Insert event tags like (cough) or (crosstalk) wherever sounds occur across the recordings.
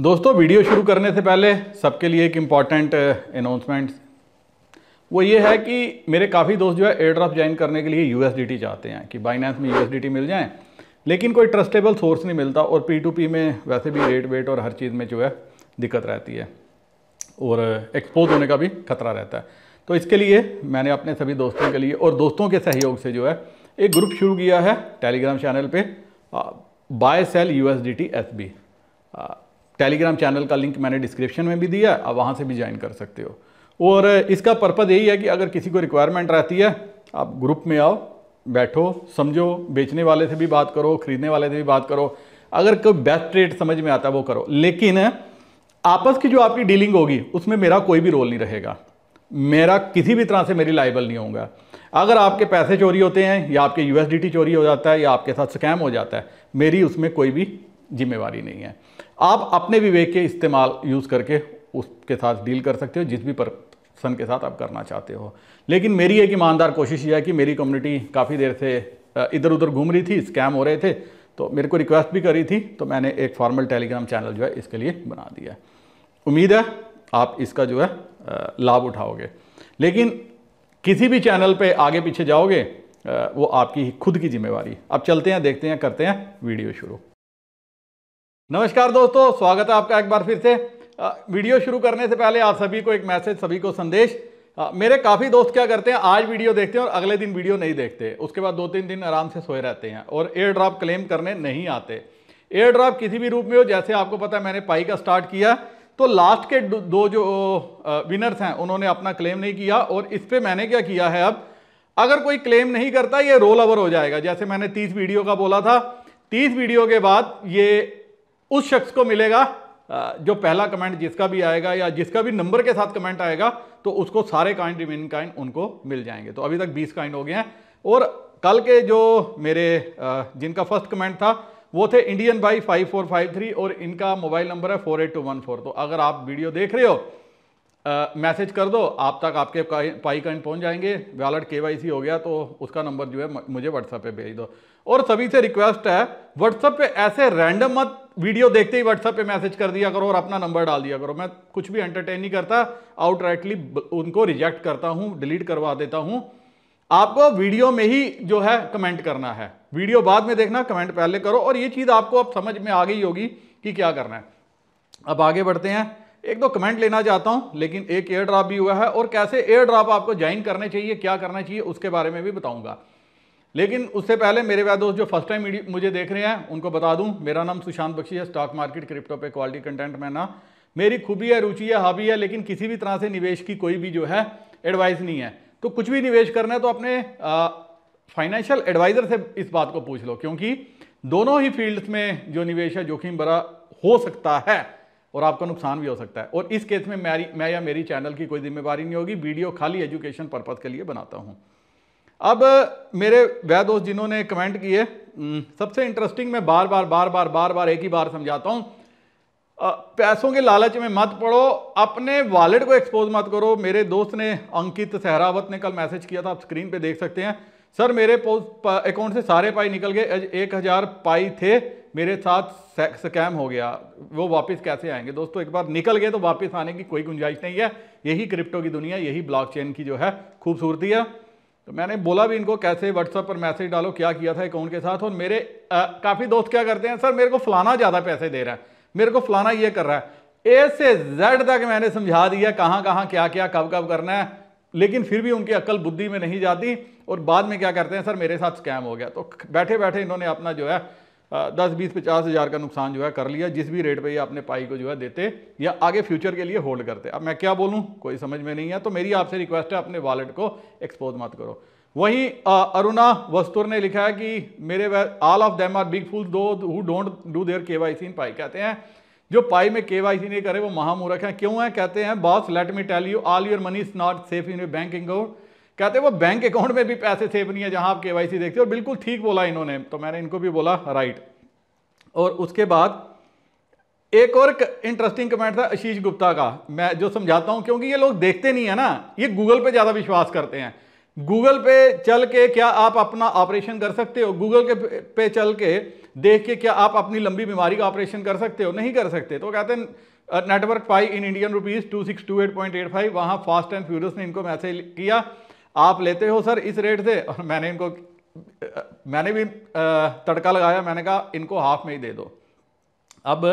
दोस्तों वीडियो शुरू करने से पहले सबके लिए एक इम्पॉर्टेंट अनाउंसमेंट uh, वो ये है कि मेरे काफ़ी दोस्त जो है एयर ज्वाइन करने के लिए यू चाहते हैं कि बाइनेंस में यू मिल जाए लेकिन कोई ट्रस्टेबल सोर्स नहीं मिलता और पी में वैसे भी रेट वेट और हर चीज़ में जो है दिक्कत रहती है और एक्सपोज uh, होने का भी खतरा रहता है तो इसके लिए मैंने अपने सभी दोस्तों के लिए और दोस्तों के सहयोग से जो है एक ग्रुप शुरू किया है टेलीग्राम चैनल पर buy sell U S Telegram channel का लिंक मैंने डिस्क्रिप्शन में भी दिया है आप वहाँ से भी ज्वाइन कर सकते हो और इसका पर्पज़ यही है कि अगर किसी को रिक्वायरमेंट रहती है आप ग्रुप में आओ बैठो समझो बेचने वाले से भी बात करो खरीदने वाले से भी बात करो अगर कोई बेस्ट रेट समझ में आता है वो करो लेकिन आपस की जो आपकी डीलिंग होगी उसमें मेरा कोई भी रोल नहीं रहेगा मेरा किसी भी तरह से मेरी लाइबल नहीं होगा अगर आपके पैसे चोरी होते हैं या आपके यूएसडीटी चोरी हो जाता है या आपके साथ स्कैम हो जाता है मेरी उसमें कोई भी जिम्मेवारी नहीं है आप अपने विवेक के इस्तेमाल यूज़ करके उसके साथ डील कर सकते हो जिस भी पर्सन के साथ आप करना चाहते हो लेकिन मेरी एक ईमानदार कोशिश यह है कि मेरी कम्युनिटी काफ़ी देर से इधर उधर घूम रही थी स्कैम हो रहे थे तो मेरे को रिक्वेस्ट भी करी थी तो मैंने एक फॉर्मल टेलीग्राम चैनल जो है इसके लिए बना दिया है उम्मीद है आप इसका जो है लाभ उठाओगे लेकिन किसी भी चैनल पर आगे पीछे जाओगे वो आपकी खुद की जिम्मेवारी अब चलते हैं देखते हैं करते हैं वीडियो शुरू नमस्कार दोस्तों स्वागत है आपका एक बार फिर से वीडियो शुरू करने से पहले आप सभी को एक मैसेज सभी को संदेश मेरे काफ़ी दोस्त क्या करते हैं आज वीडियो देखते हैं और अगले दिन वीडियो नहीं देखते उसके बाद दो तीन दिन आराम से सोए रहते हैं और एयर ड्रॉप क्लेम करने नहीं आते एयर ड्रॉप किसी भी रूप में हो जैसे आपको पता है मैंने पाई का स्टार्ट किया तो लास्ट के दो जो विनर्स हैं उन्होंने अपना क्लेम नहीं किया और इस पर मैंने क्या किया है अब अगर कोई क्लेम नहीं करता ये रोल ओवर हो जाएगा जैसे मैंने तीस वीडियो का बोला था तीस वीडियो के बाद ये उस शख्स को मिलेगा जो पहला कमेंट जिसका भी आएगा या जिसका भी नंबर के साथ कमेंट आएगा तो उसको सारे काइंड रिमेनिंग काइंड उनको मिल जाएंगे तो अभी तक 20 काइंड हो गए हैं और कल के जो मेरे जिनका फर्स्ट कमेंट था वो थे इंडियन भाई 5453 और इनका मोबाइल नंबर है 48214 तो अगर आप वीडियो देख रहे हो मैसेज कर दो आप तक आपके पाई काइंड पहुँच जाएंगे वैलट के हो गया तो उसका नंबर जो है मुझे व्हाट्सएप पर भेज दो और सभी से रिक्वेस्ट है व्हाट्सएप पर ऐसे रैंडम मत वीडियो देखते ही व्हाट्सएप पे मैसेज कर दिया करो और अपना नंबर डाल दिया करो मैं कुछ भी एंटरटेन नहीं करता आउटराइटली उनको रिजेक्ट करता हूँ डिलीट करवा देता हूँ आपको वीडियो में ही जो है कमेंट करना है वीडियो बाद में देखना कमेंट पहले करो और ये चीज़ आपको अब समझ में आ गई होगी कि क्या करना है अब आगे बढ़ते हैं एक दो कमेंट लेना चाहता हूं लेकिन एक एयर ड्राप भी हुआ है और कैसे एयर ड्राप आपको ज्वाइन करने चाहिए क्या करना चाहिए उसके बारे में भी बताऊंगा लेकिन उससे पहले मेरे वह दोस्त जो फर्स्ट टाइम मुझे देख रहे हैं उनको बता दूं मेरा नाम सुशांत बख्शी है स्टॉक मार्केट क्रिप्टो पे क्वालिटी कंटेंट में ना मेरी खूबी है रुचि है हॉबी है लेकिन किसी भी तरह से निवेश की कोई भी जो है एडवाइस नहीं है तो कुछ भी निवेश करना है तो अपने फाइनेंशियल एडवाइज़र से इस बात को पूछ लो क्योंकि दोनों ही फील्ड्स में जो निवेश है जोखिम भरा हो सकता है और आपका नुकसान भी हो सकता है और इस केस में मैं या मेरी चैनल की कोई जिम्मेवारी नहीं होगी वीडियो खाली एजुकेशन पर्पज़ के लिए बनाता हूँ अब मेरे वह दोस्त जिन्होंने कमेंट किए हम्म, सबसे इंटरेस्टिंग मैं बार बार बार बार बार बार एक ही बार समझाता हूँ पैसों के लालच में मत पड़ो अपने वॉलेट को एक्सपोज मत करो मेरे दोस्त ने अंकित सहरावत ने कल मैसेज किया था आप स्क्रीन पे देख सकते हैं सर मेरे अकाउंट से सारे पाई निकल गए एक हज़ार पाई थे मेरे साथ स्कैम हो गया वो वापस कैसे आएंगे दोस्तों एक बार निकल गए तो वापस आने की कोई गुंजाइश नहीं है यही क्रिप्टो की दुनिया यही ब्लॉक की जो है खूबसूरती है तो मैंने बोला भी इनको कैसे व्हाट्सएप पर मैसेज डालो क्या किया था अकाउंट के साथ और मेरे काफ़ी दोस्त क्या करते हैं सर मेरे को फलाना ज़्यादा पैसे दे रहा है मेरे को फलाना ये कर रहा है ए से जेड तक मैंने समझा दिया कहाँ कहाँ क्या क्या कब कब करना है लेकिन फिर भी उनकी अक्ल बुद्धि में नहीं जाती और बाद में क्या करते हैं सर मेरे साथ स्कैम हो गया तो बैठे बैठे इन्होंने अपना जो है दस बीस पचास हज़ार का नुकसान जो है कर लिया जिस भी रेट पे ये अपने पाई को जो है देते या आगे फ्यूचर के लिए होल्ड करते अब मैं क्या बोलूँ कोई समझ में नहीं है तो मेरी आपसे रिक्वेस्ट है अपने वॉलेट को एक्सपोज मत करो वहीं अरुणा वस्तुर ने लिखा है कि मेरे all of them are big fool दो who don't do their K Y C in Pi कहते हैं जो पाई में के वाई सी नहीं करे वो महामूर्ख है क्यों है कहते हैं boss let me tell you all your money is not safe in your bank account कहते हैं वो बैंक अकाउंट में भी पैसे सेफ नहीं है जहां आप के वाई सी देखते हो और बिल्कुल ठीक बोला इन्होंने तो मैंने इनको भी बोला राइट और उसके बाद एक और इंटरेस्टिंग कमेंट था आशीष गुप्ता का मैं जो समझाता हूं क्योंकि ये लोग देखते नहीं है ना ये गूगल पे ज़्यादा विश्वास करते हैं गूगल पे चल के क्या आप अपना ऑपरेशन कर सकते हो गूगल के पे चल के देख के क्या आप अपनी लंबी बीमारी का ऑपरेशन कर सकते हो नहीं कर सकते तो कहते हैं network Pi in Indian rupees two six two eight point eight five वहाँ फास्ट एंड फ्यूरियस ने इनको मैसेज किया आप लेते हो सर इस रेट से और मैंने इनको मैंने भी तड़का लगाया मैंने कहा इनको हाफ में ही दे दो अब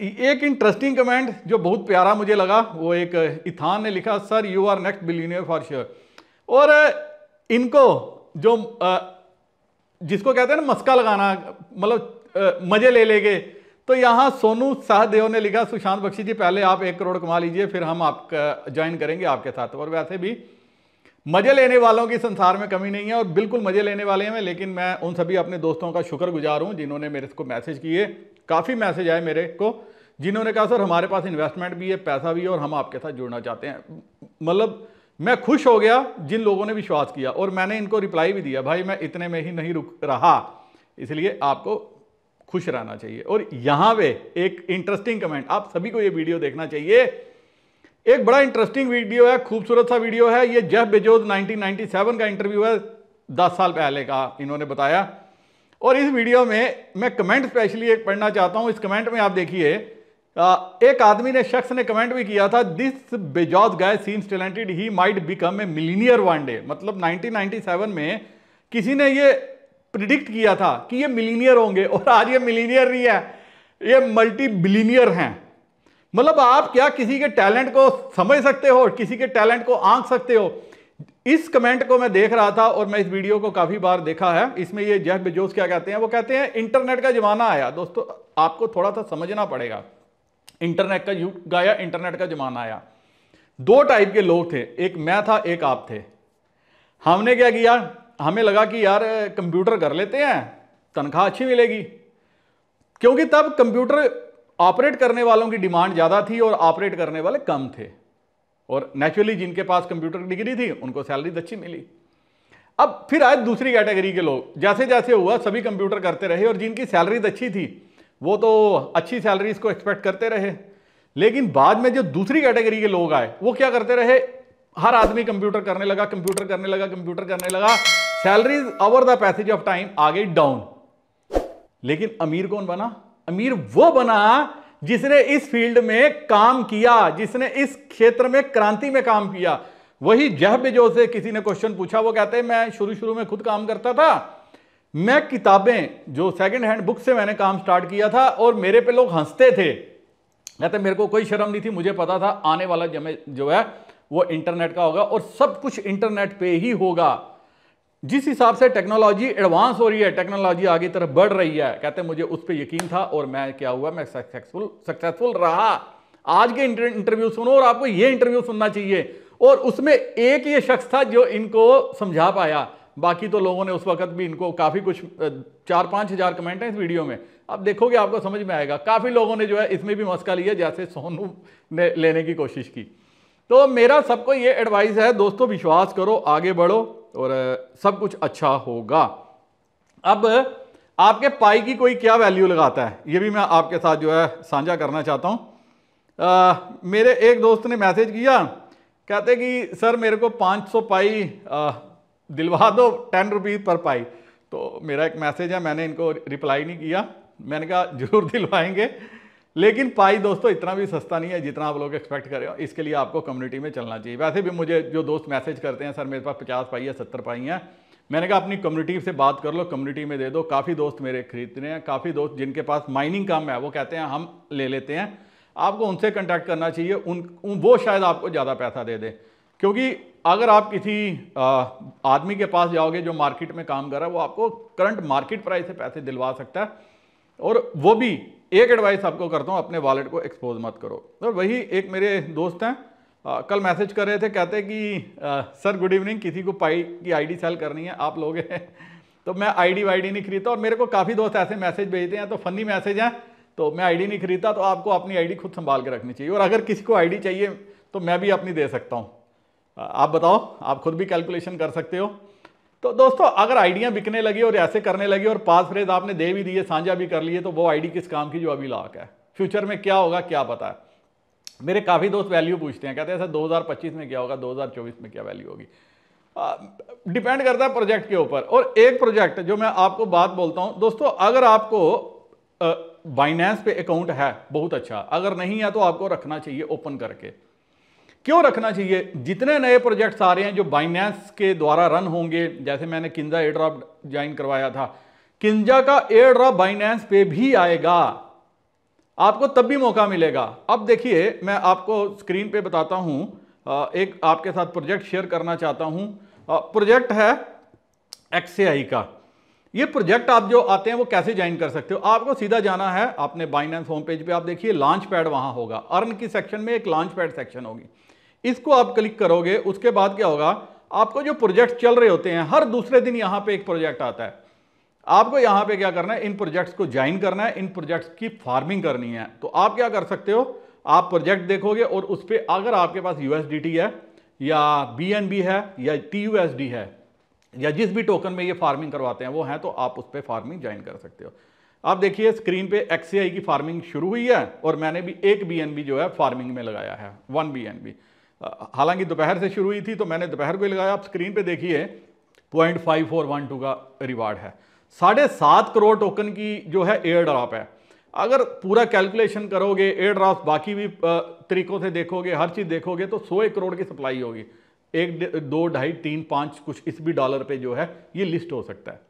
एक इंटरेस्टिंग कमेंट जो बहुत प्यारा मुझे लगा वो एक इथान ने लिखा sir you are next billionaire for sure और इनको जो जिसको कहते हैं ना मस्का लगाना मतलब मज़े ले लेंगे तो यहाँ सोनू शाहदेव ने लिखा सुशांत बख्शी जी पहले आप एक करोड़ कमा लीजिए फिर हम आप ज्वाइन करेंगे आपके साथ और वैसे भी मज़े लेने वालों की संसार में कमी नहीं है और बिल्कुल मज़े लेने वाले हैं लेकिन मैं उन सभी अपने दोस्तों का शुक्र गुजार हूँ जिन्होंने मेरे को मैसेज किए काफ़ी मैसेज आए मेरे को जिन्होंने कहा सर हमारे पास इन्वेस्टमेंट भी है पैसा भी है और हम आपके साथ जुड़ना चाहते हैं मतलब मैं खुश हो गया जिन लोगों ने विश्वास किया और मैंने इनको रिप्लाई भी दिया भाई मैं इतने में ही नहीं रुक रहा इसलिए आपको खुश रहना चाहिए और यहाँ पे एक इंटरेस्टिंग कमेंट आप सभी को ये वीडियो देखना चाहिए एक बड़ा इंटरेस्टिंग वीडियो है खूबसूरत सा वीडियो है ये जेफ बेजोज 1997 का इंटरव्यू है दस साल पहले का इन्होंने बताया और इस वीडियो में मैं कमेंट स्पेशली एक पढ़ना चाहता हूँ इस कमेंट में आप देखिए एक आदमी ने शख्स ने कमेंट भी किया था this Bezos guy seems talented he might become a millionaire one day मतलब नाइनटीन में किसी ने ये प्रिडिक्ट किया था कि ये मिलीनियर होंगे और आज ये मिलीनियर नहीं है ये मल्टी बिलीनियर हैं मतलब आप क्या किसी के टैलेंट को समझ सकते हो किसी के टैलेंट को आंक सकते हो इस कमेंट को मैं देख रहा था और मैं इस वीडियो को काफ़ी बार देखा है इसमें ये जेफ बेजोस क्या कहते हैं वो कहते हैं इंटरनेट का ज़माना आया दोस्तों आपको थोड़ा सा समझना पड़ेगा इंटरनेट का युग आया इंटरनेट का ज़माना आया दो टाइप के लोग थे एक मैं था एक आप थे हमने क्या किया हमें लगा कि यार कंप्यूटर कर लेते हैं तनख्वाह अच्छी मिलेगी क्योंकि तब कंप्यूटर ऑपरेट करने वालों की डिमांड ज़्यादा थी और ऑपरेट करने वाले कम थे और नेचुरली जिनके पास कंप्यूटर की डिग्री थी उनको सैलरी अच्छी मिली अब फिर आए दूसरी कैटेगरी के लोग जैसे जैसे हुआ सभी कंप्यूटर करते रहे और जिनकी सैलरीज अच्छी थी वो तो अच्छी सैलरीज को एक्सपेक्ट करते रहे लेकिन बाद में जो दूसरी कैटेगरी के लोग आए वो क्या करते रहे हर आदमी कंप्यूटर करने लगा कंप्यूटर करने लगा कंप्यूटर करने लगा salaries over the passage of time आ गई डाउन लेकिन अमीर कौन बना अमीर वो बना जिसने इस फील्ड में काम किया जिसने इस क्षेत्र में क्रांति में काम किया वही जह बेजो से किसी ने क्वेश्चन पूछा वो कहते हैं मैं शुरू शुरू में खुद काम करता था मैं किताबें जो सेकंड हैंड बुक से मैंने काम स्टार्ट किया था और मेरे पे लोग हंसते थे कहते मेरे को कोई शर्म नहीं थी मुझे पता था आने वाला जमे जो है वो इंटरनेट का होगा और सब कुछ इंटरनेट पे ही होगा जिस हिसाब से टेक्नोलॉजी एडवांस हो रही है टेक्नोलॉजी आगे तरफ बढ़ रही है कहते हैं मुझे उस पर यकीन था और मैं क्या हुआ मैं सक्सेसफुल सक्सेसफुल रहा आज के इंटरव्यू सुनो और आपको ये इंटरव्यू सुनना चाहिए और उसमें एक ये शख्स था जो इनको समझा पाया बाकी तो लोगों ने उस वक्त भी इनको काफ़ी कुछ चार पाँच हज़ार कमेंट हैं इस वीडियो में अब देखोगे आपको समझ में आएगा काफ़ी लोगों ने जो है इसमें भी मस्का लिया जैसे सोनू ने लेने की कोशिश की तो मेरा सबको ये एडवाइस है दोस्तों विश्वास करो आगे बढ़ो और सब कुछ अच्छा होगा अब आपके पाई की कोई क्या वैल्यू लगाता है ये भी मैं आपके साथ जो है साझा करना चाहता हूँ मेरे एक दोस्त ने मैसेज किया कहते कि सर मेरे को 500 पाई दिलवा दो टेन रुपीज़ पर पाई तो मेरा एक मैसेज है मैंने इनको रिप्लाई नहीं किया मैंने कहा ज़रूर दिलवाएंगे लेकिन पाई दोस्तों इतना भी सस्ता नहीं है जितना आप लोग एक्सपेक्ट करें इसके लिए आपको कम्युनिटी में चलना चाहिए वैसे भी मुझे जो दोस्त मैसेज करते हैं सर मेरे पास पचास पाई है सत्तर पाई हैं मैंने कहा अपनी कम्युनिटी से बात कर लो कम्युनिटी में दे दो काफ़ी दोस्त मेरे खरीद रहे हैं काफ़ी दोस्त जिनके पास माइनिंग काम है वो कहते हैं हम ले लेते हैं आपको उनसे कंटैक्ट करना चाहिए उन, उन वो शायद आपको ज़्यादा पैसा दे दे क्योंकि अगर आप किसी आदमी के पास जाओगे जो मार्केट में काम कर रहा है वो आपको करंट मार्केट प्राइस से पैसे दिलवा सकता है और वो भी एक एडवाइस आपको करता हूँ अपने वॉलेट को एक्सपोज मत करो और तो वही एक मेरे दोस्त हैं आ, कल मैसेज कर रहे थे कहते कि आ, सर गुड इवनिंग किसी को पाई की आईडी सेल करनी है आप लोग हैं (laughs) तो मैं आईडी वाईडी नहीं खरीदता और मेरे को काफ़ी दोस्त ऐसे मैसेज भेजते हैं तो फनी मैसेज हैं तो मैं आईडी नहीं खरीदता तो आपको अपनी आईडी खुद संभाल के रखनी चाहिए और अगर किसी को आईडी चाहिए तो मैं भी अपनी दे सकता हूँ आप बताओ आप खुद भी कैलकुलेशन कर सकते हो तो दोस्तों अगर आइडियाँ बिकने लगी और ऐसे करने लगी और पास फ्रेज आपने दे भी दिए साझा भी कर लिए तो वो आईडी किस काम की जो अभी लाक है फ्यूचर में क्या होगा क्या पता है मेरे काफ़ी दोस्त वैल्यू पूछते हैं कहते हैं सर 2025 में क्या होगा 2024 में क्या वैल्यू होगी डिपेंड करता है प्रोजेक्ट के ऊपर और एक प्रोजेक्ट जो मैं आपको बात बोलता हूँ दोस्तों अगर आपको बाइनेंस पे अकाउंट है बहुत अच्छा अगर नहीं है तो आपको रखना चाहिए ओपन करके क्यों रखना चाहिए जितने नए प्रोजेक्ट्स आ रहे हैं जो बाइनेंस के द्वारा रन होंगे जैसे मैंने किंजा एयर ड्रॉप ज्वाइन करवाया था किंजा का एयर ड्रॉप बाइनेंस पे भी आएगा आपको तब भी मौका मिलेगा अब देखिए मैं आपको स्क्रीन पे बताता हूँ एक आपके साथ प्रोजेक्ट शेयर करना चाहता हूँ प्रोजेक्ट है एक्स का ये प्रोजेक्ट आप जो आते हैं वो कैसे ज्वाइन कर सकते हो आपको सीधा जाना है आपने बाइनेंस होम पेज पे आप देखिए लॉन्च पैड वहां होगा अर्न की सेक्शन में एक लॉन्च पैड सेक्शन होगी इसको आप क्लिक करोगे उसके बाद क्या होगा आपको जो प्रोजेक्ट चल रहे होते हैं हर दूसरे दिन यहाँ पे एक प्रोजेक्ट आता है आपको यहाँ पे क्या करना है इन प्रोजेक्ट्स को ज्वाइन करना है इन प्रोजेक्ट्स की फार्मिंग करनी है तो आप क्या कर सकते हो आप प्रोजेक्ट देखोगे और उस पर अगर आपके पास यू है या बी है या टी है या जिस भी टोकन में ये फार्मिंग करवाते हैं वो हैं तो आप उस पर फार्मिंग ज्वाइन कर सकते हो आप देखिए स्क्रीन पे एक्स की फार्मिंग शुरू हुई है और मैंने भी एक बी जो है फार्मिंग में लगाया है वन बी हालांकि दोपहर से शुरू हुई थी तो मैंने दोपहर को ही लगाया आप स्क्रीन पे देखिए point five four one two का रिवार्ड है साढ़े सात करोड़ टोकन की जो है एयर ड्रॉप है अगर पूरा कैलकुलेशन करोगे एयर ड्रॉप बाकी भी तरीकों से देखोगे हर चीज़ देखोगे तो सौ एक करोड़ की सप्लाई होगी एक दो ढाई तीन पाँच कुछ इस भी डॉलर पे जो है ये लिस्ट हो सकता है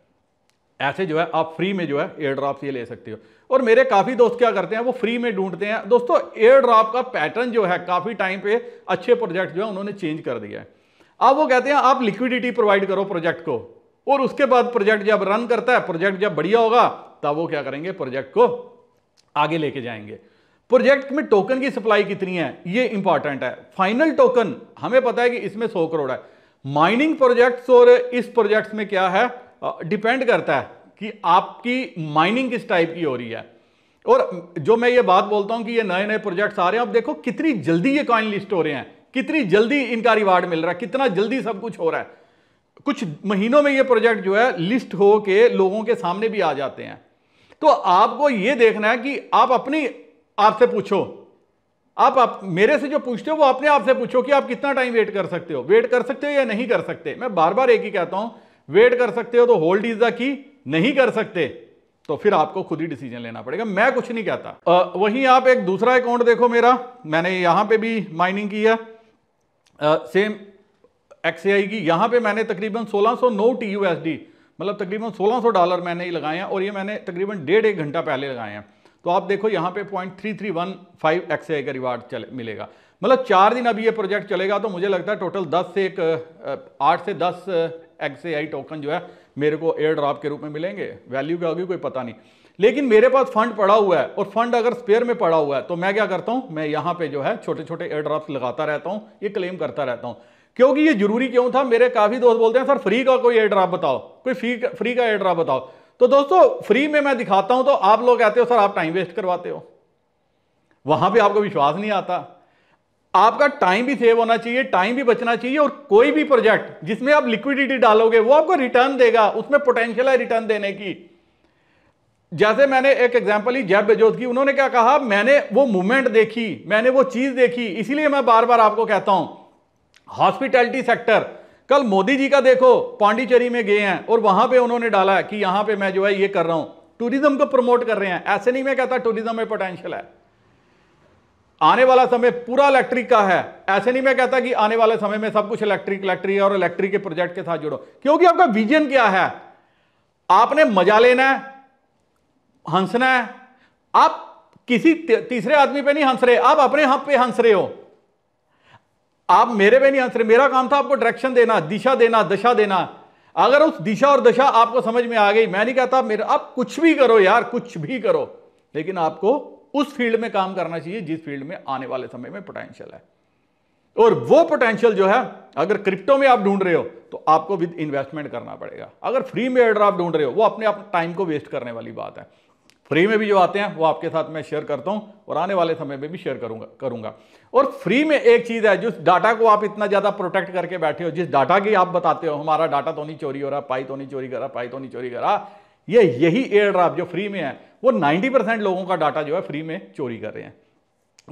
ऐसे जो है आप फ्री में जो है एयर ड्रॉप ये ले सकते हो और मेरे काफ़ी दोस्त क्या करते हैं वो फ्री में ढूंढते हैं दोस्तों एयर ड्रॉप का पैटर्न जो है काफ़ी टाइम पे अच्छे प्रोजेक्ट जो है उन्होंने चेंज कर दिया है अब वो कहते हैं आप लिक्विडिटी प्रोवाइड करो प्रोजेक्ट को और उसके बाद प्रोजेक्ट जब रन करता है प्रोजेक्ट जब बढ़िया होगा तब वो क्या करेंगे प्रोजेक्ट को आगे लेके जाएंगे प्रोजेक्ट में टोकन की सप्लाई कितनी है ये इंपॉर्टेंट है फाइनल टोकन हमें पता है कि इसमें सौ करोड़ है माइनिंग प्रोजेक्ट्स और इस प्रोजेक्ट्स में क्या है डिपेंड करता है कि आपकी माइनिंग किस टाइप की हो रही है और जो मैं ये बात बोलता हूं कि ये नए नए प्रोजेक्ट्स आ रहे हैं आप देखो कितनी जल्दी ये कॉइन लिस्ट हो रहे हैं कितनी जल्दी इनका रिवार्ड मिल रहा है कितना जल्दी सब कुछ हो रहा है कुछ महीनों में ये प्रोजेक्ट जो है लिस्ट हो के लोगों के सामने भी आ जाते हैं तो आपको ये देखना है कि आप अपनी आपसे पूछो आप, आप मेरे से जो पूछते हो वो अपने आपसे पूछो कि आप कितना टाइम वेट कर सकते हो वेट कर सकते हो या नहीं कर सकते मैं बार बार एक ही कहता हूं वेट कर सकते हो तो होल्ड इज द की नहीं कर सकते तो फिर आपको खुद ही डिसीजन लेना पड़ेगा मैं कुछ नहीं कहता वहीं आप एक दूसरा अकाउंट देखो मेरा मैंने यहां पे भी माइनिंग की है आ, सेम एक्स की यहां पे मैंने तकरीबन 1609 सौ डी मतलब तकरीबन 1600 डॉलर मैंने ही लगाए हैं और ये मैंने तकरीबन डेढ़ एक घंटा पहले लगाए हैं तो आप देखो यहाँ पे point three three one five आई का रिवार्ड मिलेगा मतलब चार दिन अभी ये प्रोजेक्ट चलेगा तो मुझे लगता है टोटल दस से एक आठ से दस एक्स ए आई टोकन जो है मेरे को एयर ड्रॉप के रूप में मिलेंगे वैल्यू क्या होगी कोई पता नहीं लेकिन मेरे पास फंड पड़ा हुआ है और फंड अगर स्पेयर में पड़ा हुआ है तो मैं क्या करता हूँ मैं यहां पे जो है छोटे छोटे एयर ड्रॉप लगाता रहता हूँ ये क्लेम करता रहता हूँ क्योंकि ये जरूरी क्यों था मेरे काफ़ी दोस्त बोलते हैं सर फ्री का कोई एयर ड्रॉप बताओ कोई फ्री का फ्री का एयर ड्रॉप बताओ तो दोस्तों फ्री में मैं दिखाता हूं तो आप लोग कहते हो सर आप टाइम वेस्ट करवाते हो वहां पर आपको विश्वास नहीं आता आपका टाइम भी सेव होना चाहिए टाइम भी बचना चाहिए और कोई भी प्रोजेक्ट जिसमें आप लिक्विडिटी डालोगे वो आपको रिटर्न देगा उसमें पोटेंशियल है रिटर्न देने की जैसे मैंने एक एग्जांपल ली जैब बेजोस की उन्होंने क्या कहा मैंने वो मूवमेंट देखी मैंने वो चीज देखी इसीलिए मैं बार बार आपको कहता हूं हॉस्पिटैलिटी सेक्टर कल मोदी जी का देखो पांडिचेरी में गए हैं और वहां पर उन्होंने डाला कि यहां पर मैं जो है ये कर रहा हूं टूरिज्म को प्रमोट कर रहे हैं ऐसे नहीं मैं कहता टूरिज्म में पोटेंशियल है आने वाला समय पूरा इलेक्ट्रिक का है ऐसे नहीं मैं कहता कि आने वाले समय में सब कुछ इलेक्ट्रिक इलेक्ट्रिक और इलेक्ट्रिक के प्रोजेक्ट के साथ जुड़ो क्योंकि आपका विजन क्या है आपने मजा लेना है हंसना है आप किसी तीसरे आदमी पे नहीं हंस रहे आप अपने हम हाँ पे हंस रहे हो आप मेरे पे नहीं हंस रहे मेरा काम था आपको डायरेक्शन देना दिशा देना दशा देना अगर उस दिशा और दशा आपको समझ में आ गई मैं नहीं कहता मेरा आप कुछ भी करो यार कुछ भी करो लेकिन आपको उस फील्ड में काम करना चाहिए जिस फील्ड में आने वाले समय में पोटेंशियल है और वो पोटेंशियल जो है अगर क्रिप्टो में आप ढूंढ रहे हो तो आपको विद इन्वेस्टमेंट करना पड़ेगा अगर फ्री में आप ढूंढ रहे हो वो अपने आप टाइम को वेस्ट करने वाली बात है फ्री में भी जो आते हैं वो आपके साथ मैं शेयर करता हूं और आने वाले समय में भी शेयर करूंगा करूंगा और फ्री में एक चीज़ है जिस डाटा को आप इतना ज़्यादा प्रोटेक्ट करके बैठे हो जिस डाटा की आप बताते हो हमारा डाटा तो नहीं चोरी हो रहा पाई तो नहीं चोरी करा पाई तो नहीं चोरी करा ये यही एयर ड्राप जो फ्री में है वो 90 परसेंट लोगों का डाटा जो है फ्री में चोरी कर रहे हैं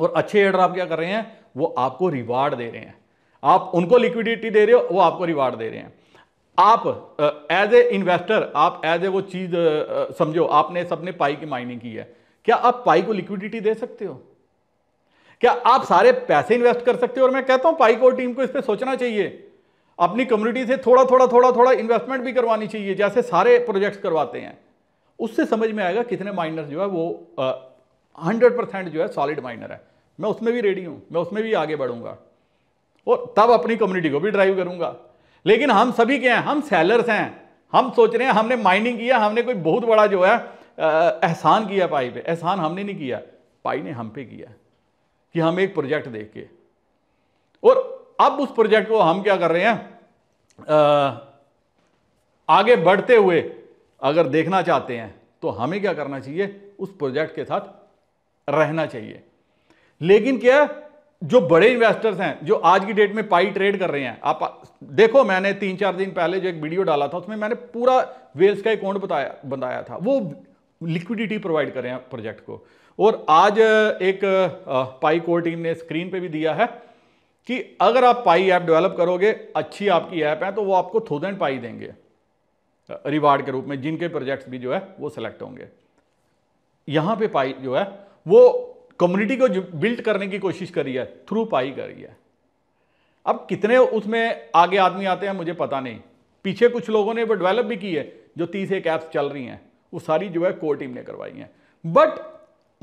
और अच्छे एयर ड्राप क्या कर रहे हैं वो आपको रिवार्ड दे रहे हैं आप उनको लिक्विडिटी दे रहे हो वो आपको रिवार्ड दे रहे हैं आप एज ए इन्वेस्टर आप एज ए वो चीज़ समझो आपने सबने पाई की माइनिंग की है क्या आप पाई को लिक्विडिटी दे सकते हो क्या आप सारे पैसे इन्वेस्ट कर सकते हो और मैं कहता हूं पाई को टीम को इस पर सोचना चाहिए अपनी कम्युनिटी से थोड़ा थोड़ा थोड़ा थोड़ा इन्वेस्टमेंट भी करवानी चाहिए जैसे सारे प्रोजेक्ट्स करवाते हैं उससे समझ में आएगा कितने माइनर जो है वो हंड्रेड परसेंट जो है सॉलिड माइनर है मैं उसमें भी रेडी हूँ मैं उसमें भी आगे बढ़ूंगा और तब अपनी कम्युनिटी को भी ड्राइव करूंगा लेकिन हम सभी के हैं हम सेलर्स हैं हम सोच रहे हैं हमने माइनिंग किया हमने कोई बहुत बड़ा जो है एहसान किया पाई पे एहसान हमने नहीं किया पाई ने हम पे किया कि हम एक प्रोजेक्ट देख के और अब उस प्रोजेक्ट को हम क्या कर रहे हैं आ, आगे बढ़ते हुए अगर देखना चाहते हैं तो हमें क्या करना चाहिए उस प्रोजेक्ट के साथ रहना चाहिए लेकिन क्या जो बड़े इन्वेस्टर्स हैं जो आज की डेट में पाई ट्रेड कर रहे हैं आप देखो मैंने तीन चार दिन पहले जो एक वीडियो डाला था उसमें मैंने पूरा वेल्स का अकाउंट बताया बताया था वो लिक्विडिटी प्रोवाइड कर रहे हैं प्रोजेक्ट को और आज एक पाई कोर टीम ने स्क्रीन पे भी दिया है कि अगर आप पाई ऐप डेवलप करोगे अच्छी आपकी ऐप है तो वो आपको थाउजेंड पाई देंगे रिवार्ड के रूप में जिनके प्रोजेक्ट्स भी जो है वो सिलेक्ट होंगे यहाँ पे पाई जो है वो कम्युनिटी को बिल्ड करने की कोशिश करी है थ्रू पाई करी है अब कितने उसमें आगे आदमी आते हैं मुझे पता नहीं पीछे कुछ लोगों ने वो डेवलप भी की है जो तीस एक ऐप्स चल रही हैं वो सारी जो है कोर टीम ने करवाई हैं but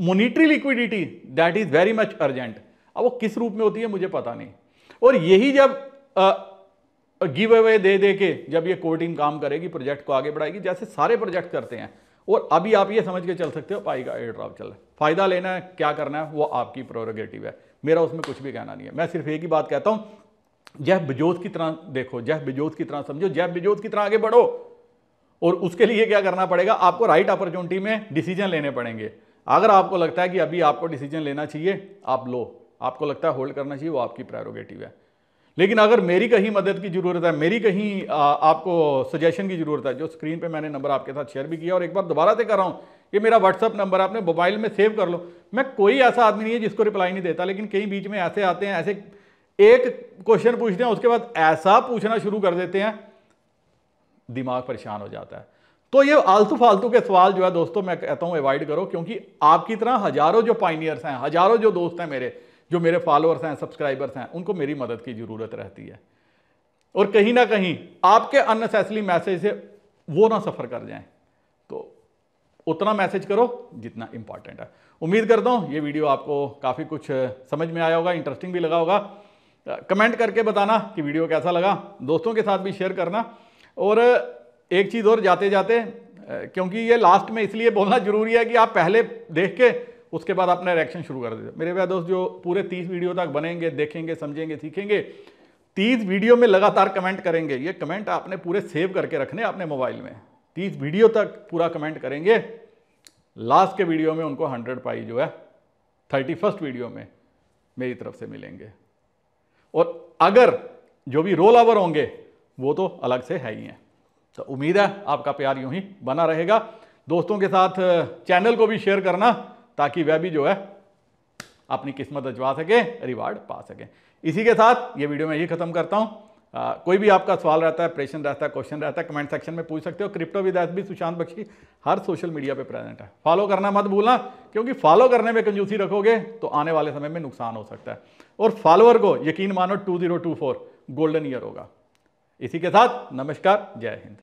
monetary liquidity that is very much urgent अब वो किस रूप में होती है मुझे पता नहीं और यही जब गिव अवे दे दे के जब ये कोर टीम काम करेगी प्रोजेक्ट को आगे बढ़ाएगी जैसे सारे प्रोजेक्ट करते हैं और अभी आप ये समझ के चल सकते हो पाई का एयर चल रहा है फ़ायदा लेना है क्या करना है वो आपकी प्रोरोगेटिव है मेरा उसमें कुछ भी कहना नहीं है मैं सिर्फ एक ही बात कहता हूं जय बिजोत की तरह देखो जय बिजोत की तरह समझो जय बिजोत की तरह आगे बढ़ो और उसके लिए क्या करना पड़ेगा आपको राइट अपॉर्चुनिटी में डिसीजन लेने पड़ेंगे अगर आपको लगता है कि अभी आपको डिसीजन लेना चाहिए आप लो आपको लगता है होल्ड करना चाहिए वो आपकी प्रायोरिटिव है लेकिन अगर मेरी कहीं मदद की ज़रूरत है मेरी कहीं आ, आपको सजेशन की ज़रूरत है जो स्क्रीन पे मैंने नंबर आपके साथ शेयर भी किया और एक बार दोबारा से कर रहा हूँ ये मेरा व्हाट्सअप नंबर आपने मोबाइल में सेव कर लो मैं कोई ऐसा आदमी नहीं है जिसको रिप्लाई नहीं देता लेकिन कई बीच में ऐसे आते हैं ऐसे एक क्वेश्चन पूछते हैं उसके बाद ऐसा पूछना शुरू कर देते हैं दिमाग परेशान हो जाता है तो ये आलतू फालतू के सवाल जो है दोस्तों मैं कहता हूँ अवॉइड करो क्योंकि आपकी तरह हजारों जो पाइनियर्स हैं हजारों जो दोस्त हैं मेरे जो मेरे फॉलोअर्स हैं सब्सक्राइबर्स हैं उनको मेरी मदद की ज़रूरत रहती है और कहीं ना कहीं आपके अननेसेसरी मैसेज से वो ना सफ़र कर जाएं तो उतना मैसेज करो जितना इंपॉर्टेंट है उम्मीद करता हूँ ये वीडियो आपको काफ़ी कुछ समझ में आया होगा इंटरेस्टिंग भी लगा होगा कमेंट करके बताना कि वीडियो कैसा लगा दोस्तों के साथ भी शेयर करना और एक चीज़ और जाते जाते क्योंकि ये लास्ट में इसलिए बोलना ज़रूरी है कि आप पहले देख के उसके बाद आपने रिएक्शन शुरू कर दिया मेरे भैया दोस्त जो पूरे तीस वीडियो तक बनेंगे देखेंगे समझेंगे सीखेंगे तीस वीडियो में लगातार कमेंट करेंगे ये कमेंट आपने पूरे सेव करके रखने अपने मोबाइल में तीस वीडियो तक पूरा कमेंट करेंगे लास्ट के वीडियो में उनको हंड्रेड पाई जो है थर्टी फर्स्ट वीडियो में मेरी तरफ से मिलेंगे और अगर जो भी रोल ओवर होंगे वो तो अलग से है ही हैं तो उम्मीद है आपका प्यार यूं ही बना रहेगा दोस्तों के साथ चैनल को भी शेयर करना ताकि वह भी जो है अपनी किस्मत अजवा सके रिवार्ड पा सके इसी के साथ ये वीडियो मैं यही खत्म करता हूँ आ, कोई भी आपका सवाल रहता है प्रेशन रहता है क्वेश्चन रहता है कमेंट सेक्शन में पूछ सकते हो क्रिप्टो विद एस भी सुशांत बख्शी हर सोशल मीडिया पे प्रेजेंट है फॉलो करना मत भूलना क्योंकि फॉलो करने में कंजूसी रखोगे तो आने वाले समय में नुकसान हो सकता है और फॉलोअर को यकीन मानो टू गोल्डन ईयर होगा इसी के साथ नमस्कार जय हिंद